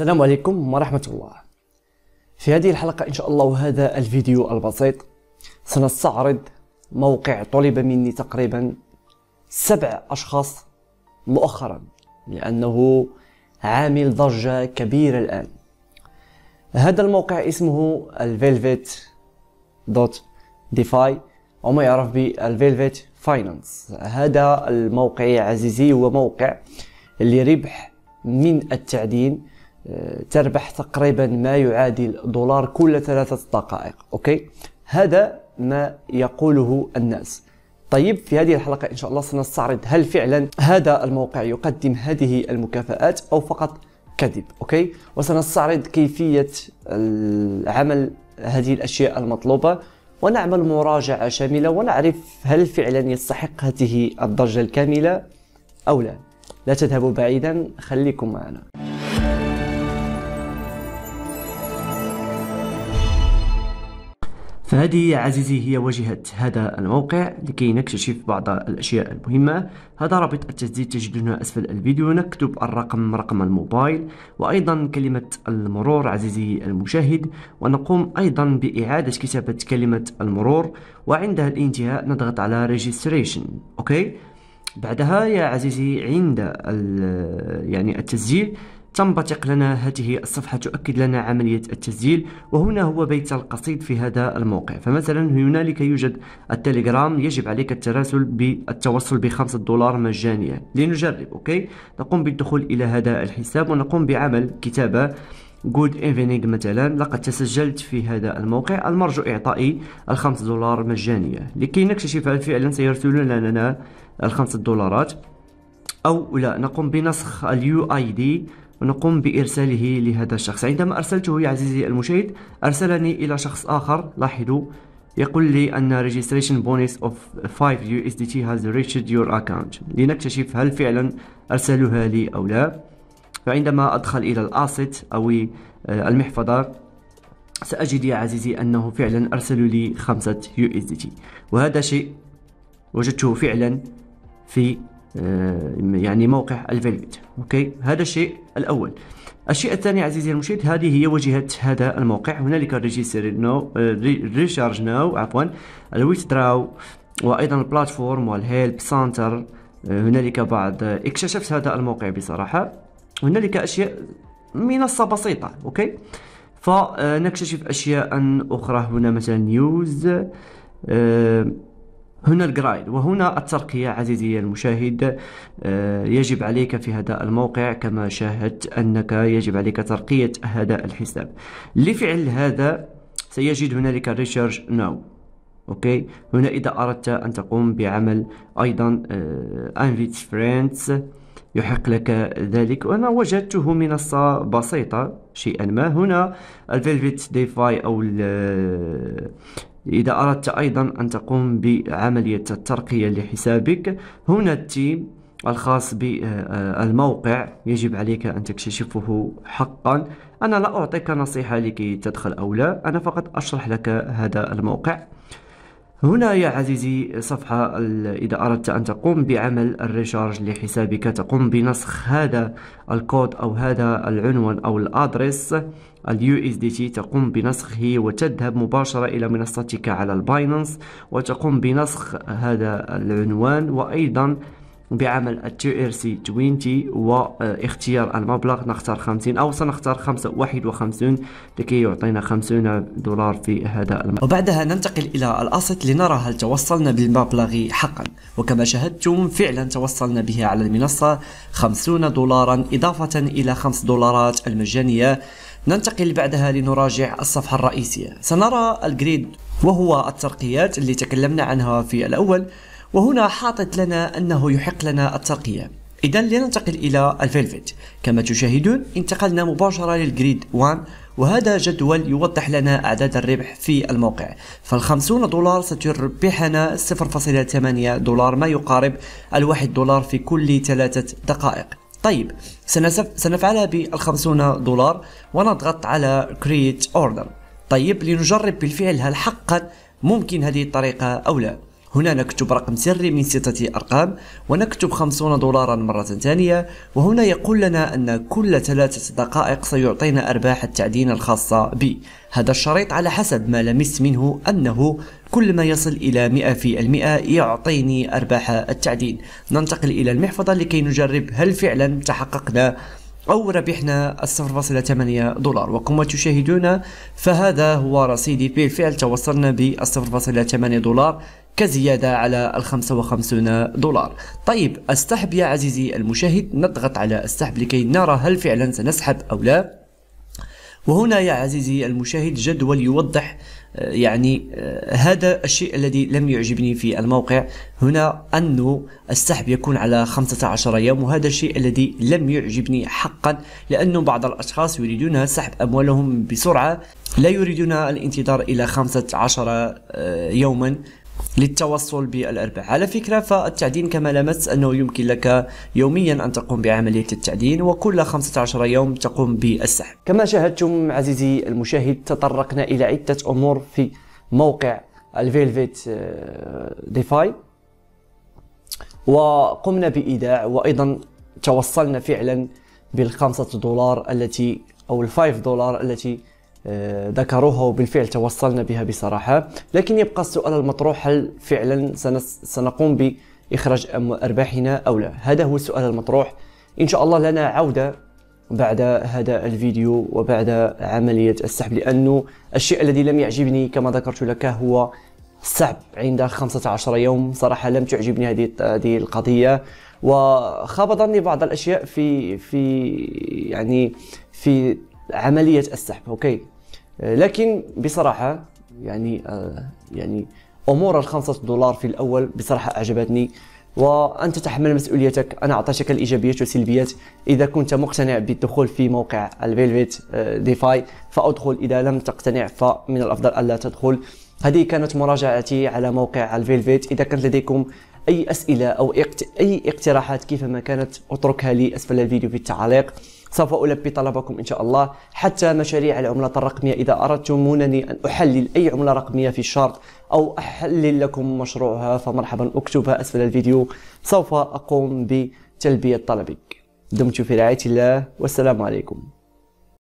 السلام عليكم ورحمة الله في هذه الحلقة إن شاء الله وهذا الفيديو البسيط سنستعرض موقع طلب مني تقريبا سبع أشخاص مؤخرا لأنه عامل ضجة كبيرة الآن هذا الموقع اسمه الفيلفيت دوت ديفاي وما يعرف بالفيلفيت فاينانس هذا الموقع يا عزيزي هو موقع لربح من التعدين تربح تقريبا ما يعادل دولار كل ثلاثة دقائق أوكي هذا ما يقوله الناس طيب في هذه الحلقة إن شاء الله سنستعرض هل فعلا هذا الموقع يقدم هذه المكافآت أو فقط كذب أوكي وسنستعرض كيفية العمل هذه الأشياء المطلوبة ونعمل مراجعة شاملة ونعرف هل فعلا يستحق هذه الضجة الكاملة أو لا لا تذهبوا بعيدا خليكم معنا فهذه يا عزيزي هي واجهة هذا الموقع لكي نكتشف بعض الأشياء المهمة هذا رابط التسجيل تجدونه أسفل الفيديو نكتب الرقم رقم الموبايل وأيضا كلمة المرور عزيزي المشاهد ونقوم أيضا بإعادة كتابة كلمة المرور وعند الانتهاء نضغط على registration أوكي بعدها يا عزيزي عند يعني التسجيل تنبثق لنا هذه الصفحة تؤكد لنا عملية التسجيل وهنا هو بيت القصيد في هذا الموقع فمثلا هنالك يوجد التليجرام يجب عليك التراسل بالتوصل بخمسة دولار مجانية لنجرب أوكي نقوم بالدخول إلى هذا الحساب ونقوم بعمل كتابة جود ايفينينغ مثلا لقد تسجلت في هذا الموقع المرجو إعطائي الخمس دولار مجانية لكي نكتشف هل فعلا سيرسلون لنا الخمسة دولارات أو لا نقوم بنسخ اليو اي دي ونقوم بإرساله لهذا الشخص عندما أرسلته يا عزيزي المشاهد أرسلني إلى شخص آخر لاحظوا يقول لي أن registration bonus of 5 USDT has reached your account لنكتشف هل فعلا أرسلها لي أو لا فعندما أدخل إلى الأسيت أو المحفظة سأجد يا عزيزي أنه فعلا أرسل لي 5 USDT وهذا شيء وجدته فعلا في آه، يعني موقع الفيلفيت اوكي هذا الشيء الاول الشيء الثاني عزيزي المشاهد هذه هي واجهه هذا الموقع هنالك ريجيستر نو آه، ريشارج نو عفوا الويستراو وايضا البلاتفورم والهيلب سنتر آه، هنالك بعض اكتشفت هذا الموقع بصراحه هنالك اشياء منصه بسيطه اوكي فنكتشف اشياء اخرى هنا مثلا نيوز هنا الجرايد وهنا الترقية عزيزي المشاهد آه، يجب عليك في هذا الموقع كما شاهدت أنك يجب عليك ترقية هذا الحساب لفعل هذا سيجد هنالك ريشارج ناو اوكي هنا اذا اردت ان تقوم بعمل ايضا آه، انفيت فريندز يحق لك ذلك وانا وجدته منصه بسيطه شيئا ما هنا الفيلفيت ديفاي او إذا أردت أيضا أن تقوم بعملية الترقية لحسابك هنا التيم الخاص بالموقع يجب عليك أن تكتشفه حقا أنا لا أعطيك نصيحة لكي تدخل أو لا أنا فقط أشرح لك هذا الموقع هنا يا عزيزي صفحة إذا أردت أن تقوم بعمل الريشارج لحسابك تقوم بنسخ هذا الكود أو هذا العنوان أو الأدرس اليو اس دي تي تقوم بنسخه وتذهب مباشرة إلى منصتك على الباينانس وتقوم بنسخ هذا العنوان وأيضا بعمل التي ار سي 20 واختيار المبلغ نختار 50 او سنختار 51 لكي يعطينا 50 دولار في هذا المبلغ وبعدها ننتقل الى الاسيت لنرى هل توصلنا بالمبلغ حقا وكما شاهدتم فعلا توصلنا به على المنصة 50 دولارا اضافة الى 5 دولارات المجانية ننتقل بعدها لنراجع الصفحة الرئيسية سنرى الجريد وهو الترقيات اللي تكلمنا عنها في الأول وهنا حاطت لنا أنه يحق لنا الترقية إذا لننتقل إلى الفيلفيت كما تشاهدون انتقلنا مباشرة للجريد 1 وهذا جدول يوضح لنا أعداد الربح في الموقع فالخمسون دولار ستربحنا 0.8 دولار ما يقارب الواحد دولار في كل ثلاثة دقائق طيب سنفعلها بالخمسون دولار ونضغط على create order طيب لنجرب بالفعل هل حقا ممكن هذه الطريقة أو لا هنا نكتب رقم سري من ستة أرقام ونكتب 50 دولارا مرة ثانية وهنا يقول لنا أن كل ثلاثة دقائق سيعطينا أرباح التعدين الخاصة بي هذا الشريط على حسب ما لمست منه أنه كل ما يصل إلى 100% يعطيني أرباح التعدين ننتقل إلى المحفظة لكي نجرب هل فعلا تحققنا أو ربحنا 0.8 دولار وكما تشاهدون فهذا هو رصيدي بالفعل توصلنا ب 0.8 دولار كزيادة على ال 55 دولار طيب السحب يا عزيزي المشاهد نضغط على السحب لكي نرى هل فعلا سنسحب أو لا وهنا يا عزيزي المشاهد جدول يوضح آه، يعني آه، هذا الشيء الذي لم يعجبني في الموقع هنا أنه السحب يكون على 15 يوم وهذا الشيء الذي لم يعجبني حقا لأنه بعض الأشخاص يريدون سحب أموالهم بسرعة لا يريدون الانتظار إلى 15 آه، يوما للتوصل بالأرباح على فكرة فالتعدين كما لمس أنه يمكن لك يوميا أن تقوم بعملية التعدين وكل 15 يوم تقوم بالسحب كما شاهدتم عزيزي المشاهد تطرقنا إلى عدة أمور في موقع الفيلفيت آه، ديفاي وقمنا بإيداع وأيضا توصلنا فعلا بالخمسة دولار التي أو الفايف دولار التي آه، ذكروها وبالفعل توصلنا بها بصراحة لكن يبقى السؤال المطروح هل فعلا سنقوم بإخراج أرباحنا أو لا هذا هو السؤال المطروح إن شاء الله لنا عودة بعد هذا الفيديو وبعد عملية السحب لأنه الشيء الذي لم يعجبني كما ذكرت لك هو السحب عند 15 يوم صراحة لم تعجبني هذه هذه القضية وخاب ظني بعض الأشياء في في يعني في عملية السحب أوكي آه، لكن بصراحه يعني آه، يعني امور الخمسة دولار في الاول بصراحه اعجبتني وانت تتحمل مسؤوليتك انا اعطيتك الايجابيات والسلبيات اذا كنت مقتنع بالدخول في موقع الفيلفيت آه، ديفاي فادخل اذا لم تقتنع فمن الافضل الا تدخل هذه كانت مراجعتي على موقع الفيلفيت اذا كانت لديكم اي اسئله او اي اقتراحات كيفما كانت اتركها لي اسفل الفيديو في التعليق سوف ألبي طلبكم إن شاء الله حتى مشاريع العملات الرقمية إذا أردتمونني أن أحلل أي عملة رقمية في الشرق أو أحلل لكم مشروعها فمرحبا اكتبها أسفل الفيديو سوف أقوم بتلبية طلبك دمتم في رعاية الله والسلام عليكم